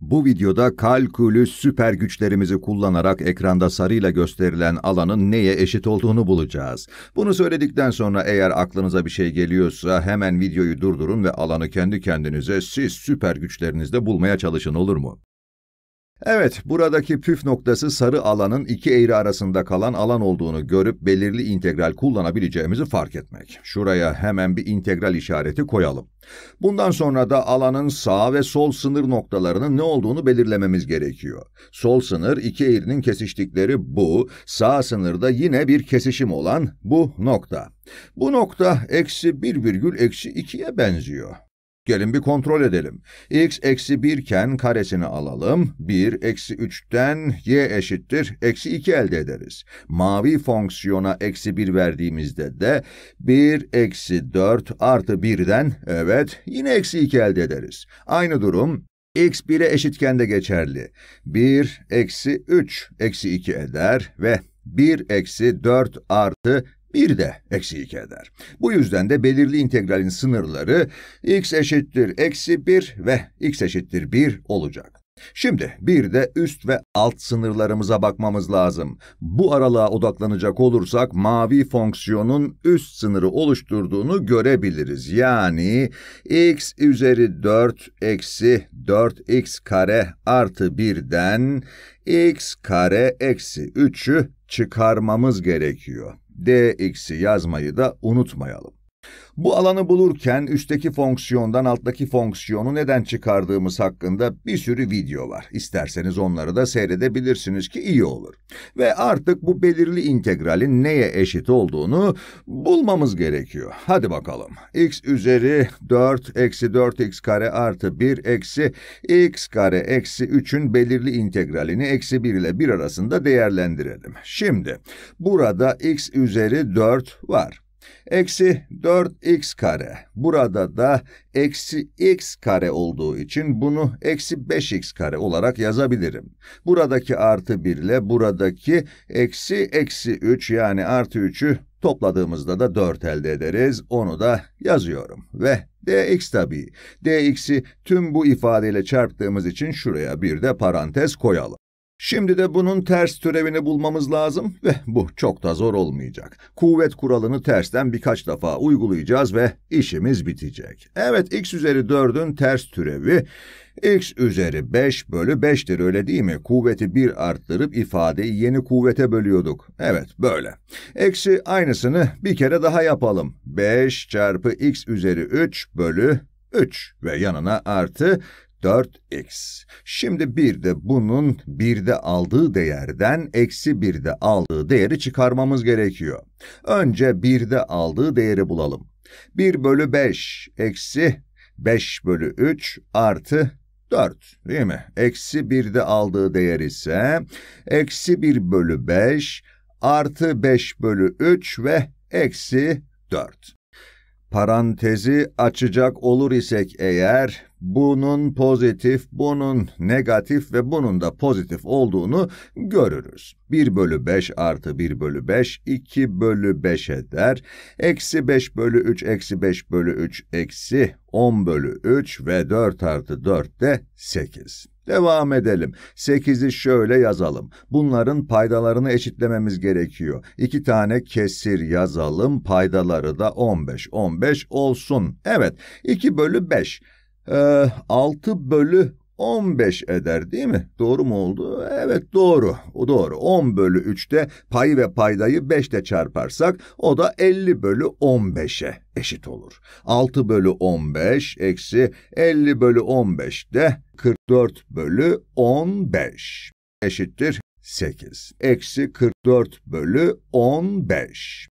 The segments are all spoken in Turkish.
Bu videoda kalkülü süper güçlerimizi kullanarak ekranda sarıyla gösterilen alanın neye eşit olduğunu bulacağız. Bunu söyledikten sonra eğer aklınıza bir şey geliyorsa hemen videoyu durdurun ve alanı kendi kendinize siz süper güçlerinizde bulmaya çalışın olur mu? Evet, buradaki püf noktası sarı alanın iki eğri arasında kalan alan olduğunu görüp belirli integral kullanabileceğimizi fark etmek. Şuraya hemen bir integral işareti koyalım. Bundan sonra da alanın sağ ve sol sınır noktalarının ne olduğunu belirlememiz gerekiyor. Sol sınır iki eğrinin kesiştikleri bu, sağ sınırda yine bir kesişim olan bu nokta. Bu nokta eksi virgül eksi 1,2'ye benziyor. Gelin bir kontrol edelim. x eksi 1 iken karesini alalım. 1 eksi 3'ten y eşittir. Eksi 2 elde ederiz. Mavi fonksiyona eksi 1 verdiğimizde de 1 eksi 4 artı 1'den evet yine eksi 2 elde ederiz. Aynı durum x 1'e eşitken de geçerli. 1 eksi 3 eksi 2 eder ve 1 eksi 4 artı bir de eksi 2 eder. Bu yüzden de belirli integralin sınırları x eşittir eksi 1 ve x eşittir 1 olacak. Şimdi bir de üst ve alt sınırlarımıza bakmamız lazım. Bu aralığa odaklanacak olursak mavi fonksiyonun üst sınırı oluşturduğunu görebiliriz. Yani x üzeri 4 eksi 4x kare artı 1'den x kare eksi 3'ü çıkarmamız gerekiyor. D eksi yazmayı da unutmayalım. Bu alanı bulurken üstteki fonksiyondan alttaki fonksiyonu neden çıkardığımız hakkında bir sürü video var. İsterseniz onları da seyredebilirsiniz ki iyi olur. Ve artık bu belirli integralin neye eşit olduğunu bulmamız gerekiyor. Hadi bakalım. x üzeri 4 eksi 4x kare artı 1 eksi x kare eksi 3'ün belirli integralini eksi 1 ile 1 arasında değerlendirelim. Şimdi burada x üzeri 4 var. Eksi 4x kare. Burada da eksi x kare olduğu için bunu eksi 5x kare olarak yazabilirim. Buradaki artı 1 ile buradaki eksi eksi 3 yani artı 3'ü topladığımızda da 4 elde ederiz. Onu da yazıyorum. Ve dx tabii. dx'i tüm bu ifadeyle çarptığımız için şuraya bir de parantez koyalım. Şimdi de bunun ters türevini bulmamız lazım ve bu çok da zor olmayacak. Kuvvet kuralını tersten birkaç defa uygulayacağız ve işimiz bitecek. Evet x üzeri 4'ün ters türevi x üzeri 5 bölü 5'tir öyle değil mi? Kuvveti 1 arttırıp ifadeyi yeni kuvvete bölüyorduk. Evet böyle. Eksi aynısını bir kere daha yapalım. 5 çarpı x üzeri 3 bölü 3 ve yanına artı 4x. Şimdi bir de bunun bir de aldığı değerden eksi bir de aldığı değeri çıkarmamız gerekiyor. Önce bir de aldığı değeri bulalım. 1 bölü 5 eksi 5 bölü 3 artı 4 değil mi? Eksi bir de aldığı değer ise eksi 1 bölü 5 artı 5 bölü 3 ve eksi 4. Parantezi açacak olur isek eğer, bunun pozitif, bunun negatif ve bunun da pozitif olduğunu görürüz. 1 bölü 5 artı 1 bölü 5, 2 bölü 5 eder. Eksi 5 bölü 3, eksi 5 bölü 3, eksi 10 bölü 3 ve 4 artı 4 de 8. Devam edelim. 8'i şöyle yazalım. Bunların paydalarını eşitlememiz gerekiyor. 2 tane kesir yazalım. Paydaları da 15. 15 olsun. Evet. 2 bölü 5. Ee, 6 bölü 15 eder değil mi? Doğru mu oldu? Evet doğru. O doğru. 10 bölü 3'te payı ve paydayı 5 çarparsak o da 50 bölü 15'e eşit olur. 6 bölü 15 eksi 50 bölü 15 de 44 bölü 15 eşittir 8. Eksi 44 bölü 15.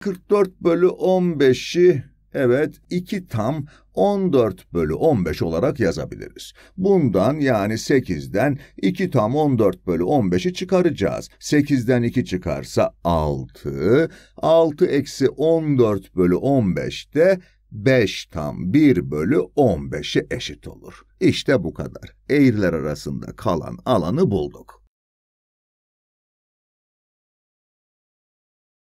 44 bölü 15'i Evet, 2 tam 14 bölü 15 olarak yazabiliriz. Bundan yani 8'den 2 tam 14 bölü 15'i çıkaracağız. 8'den 2 çıkarsa 6, 6 eksi 14 bölü 15 de 5 tam 1 bölü 15'i eşit olur. İşte bu kadar. Eğriler arasında kalan alanı bulduk.